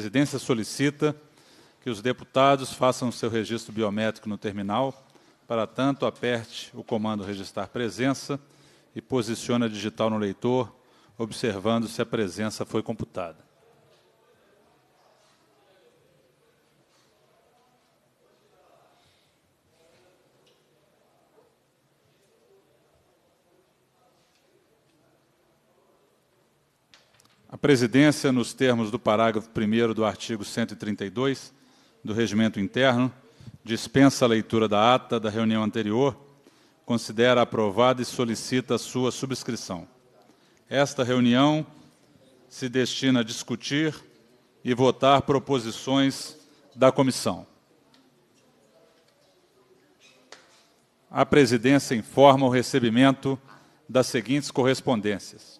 presidência solicita que os deputados façam seu registro biométrico no terminal. Para tanto, aperte o comando Registrar Presença e posicione a digital no leitor, observando se a presença foi computada. A presidência, nos termos do parágrafo 1 do artigo 132 do Regimento Interno, dispensa a leitura da ata da reunião anterior, considera aprovada e solicita sua subscrição. Esta reunião se destina a discutir e votar proposições da comissão. A presidência informa o recebimento das seguintes correspondências: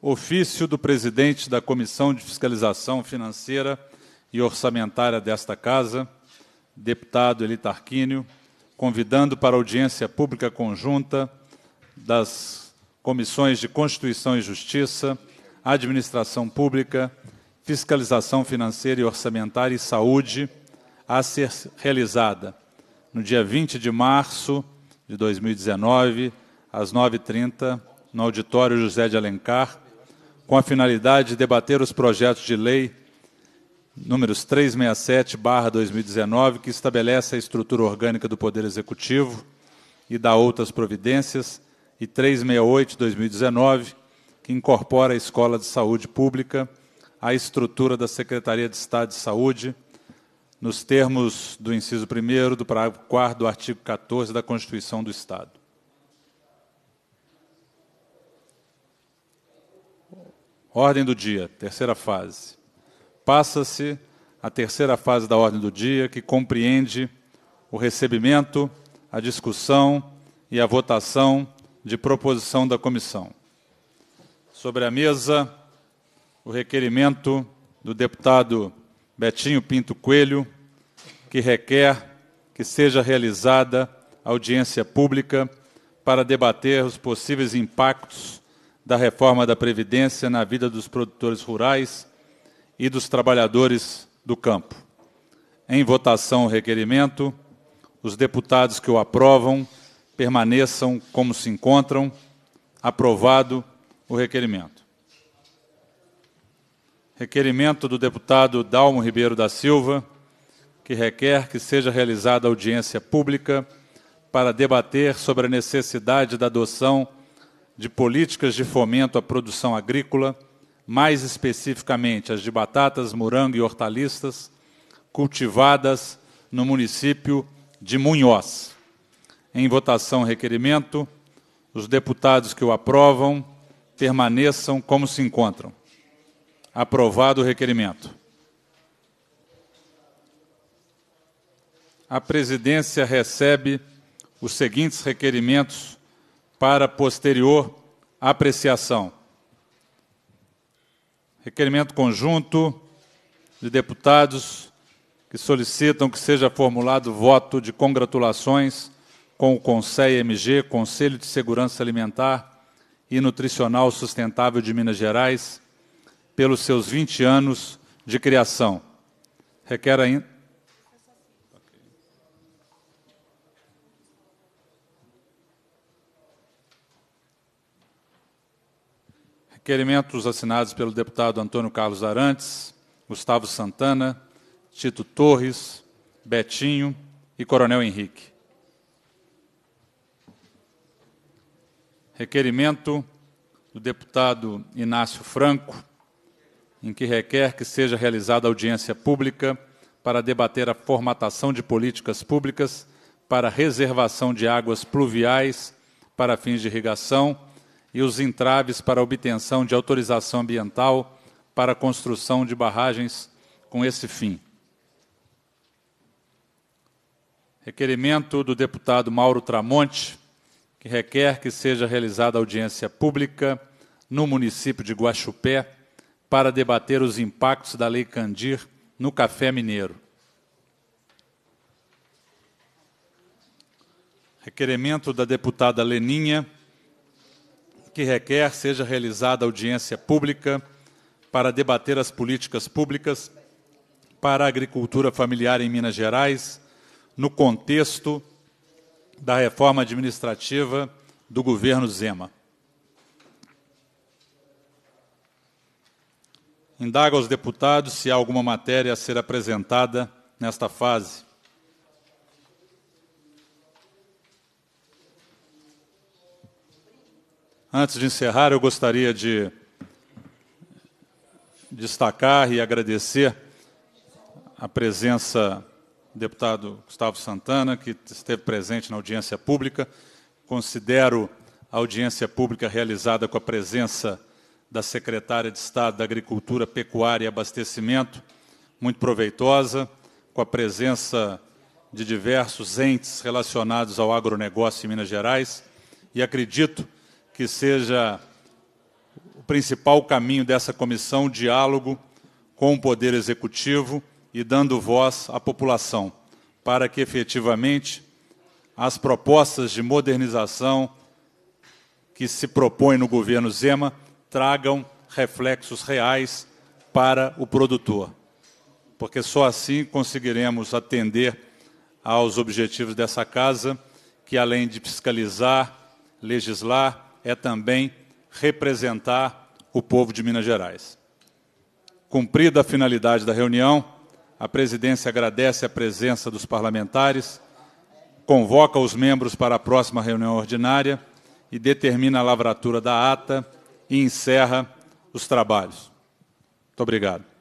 Ofício do presidente da Comissão de Fiscalização Financeira e Orçamentária desta Casa, deputado Elitarquínio, convidando para audiência pública conjunta das comissões de Constituição e Justiça, Administração Pública, Fiscalização Financeira e Orçamentária e Saúde a ser realizada no dia 20 de março de 2019, às 9h30, no auditório José de Alencar, com a finalidade de debater os projetos de lei números 367/2019, que estabelece a estrutura orgânica do Poder Executivo e dá outras providências, e 368/2019, que incorpora a Escola de Saúde Pública à estrutura da Secretaria de Estado de Saúde, nos termos do inciso 1 do parágrafo 4 do artigo 14 da Constituição do Estado. Ordem do dia, terceira fase. Passa-se a terceira fase da ordem do dia, que compreende o recebimento, a discussão e a votação de proposição da comissão. Sobre a mesa, o requerimento do deputado Betinho Pinto Coelho, que requer que seja realizada audiência pública para debater os possíveis impactos da reforma da Previdência na vida dos produtores rurais e dos trabalhadores do campo. Em votação o requerimento, os deputados que o aprovam permaneçam como se encontram. Aprovado o requerimento. Requerimento do deputado Dalmo Ribeiro da Silva, que requer que seja realizada audiência pública para debater sobre a necessidade da adoção de políticas de fomento à produção agrícola, mais especificamente as de batatas, morango e hortaliças, cultivadas no município de Munhoz. Em votação, requerimento. Os deputados que o aprovam permaneçam como se encontram. Aprovado o requerimento. A presidência recebe os seguintes requerimentos para posterior apreciação. Requerimento conjunto de deputados que solicitam que seja formulado voto de congratulações com o Conselho MG, Conselho de Segurança Alimentar e Nutricional Sustentável de Minas Gerais, pelos seus 20 anos de criação. Requer ainda Requerimentos assinados pelo deputado Antônio Carlos Arantes, Gustavo Santana, Tito Torres, Betinho e Coronel Henrique. Requerimento do deputado Inácio Franco, em que requer que seja realizada audiência pública para debater a formatação de políticas públicas para reservação de águas pluviais para fins de irrigação e os entraves para a obtenção de autorização ambiental para a construção de barragens com esse fim. Requerimento do deputado Mauro Tramonte, que requer que seja realizada audiência pública no município de Guaxupé para debater os impactos da Lei Candir no café mineiro. Requerimento da deputada Leninha, que requer seja realizada audiência pública para debater as políticas públicas para a agricultura familiar em Minas Gerais, no contexto da reforma administrativa do governo Zema. Indaga aos deputados se há alguma matéria a ser apresentada nesta fase. Antes de encerrar, eu gostaria de destacar e agradecer a presença do deputado Gustavo Santana, que esteve presente na audiência pública. Considero a audiência pública realizada com a presença da secretária de Estado da Agricultura, Pecuária e Abastecimento, muito proveitosa, com a presença de diversos entes relacionados ao agronegócio em Minas Gerais, e acredito que seja o principal caminho dessa comissão diálogo com o Poder Executivo e dando voz à população, para que efetivamente as propostas de modernização que se propõem no governo Zema tragam reflexos reais para o produtor, porque só assim conseguiremos atender aos objetivos dessa casa, que além de fiscalizar, legislar, é também representar o povo de Minas Gerais. Cumprida a finalidade da reunião, a presidência agradece a presença dos parlamentares, convoca os membros para a próxima reunião ordinária e determina a lavratura da ata e encerra os trabalhos. Muito obrigado.